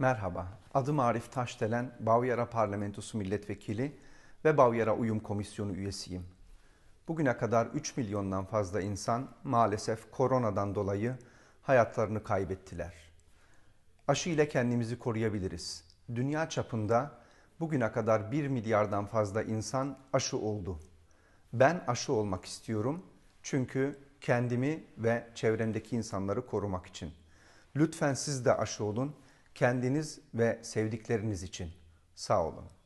Merhaba, adım Arif Taşdelen, Bavyera Parlamentosu Milletvekili ve Bavyera Uyum Komisyonu üyesiyim. Bugüne kadar 3 milyondan fazla insan maalesef koronadan dolayı hayatlarını kaybettiler. Aşı ile kendimizi koruyabiliriz. Dünya çapında bugüne kadar 1 milyardan fazla insan aşı oldu. Ben aşı olmak istiyorum çünkü kendimi ve çevremdeki insanları korumak için. Lütfen siz de aşı olun kendiniz ve sevdikleriniz için. Sağ olun.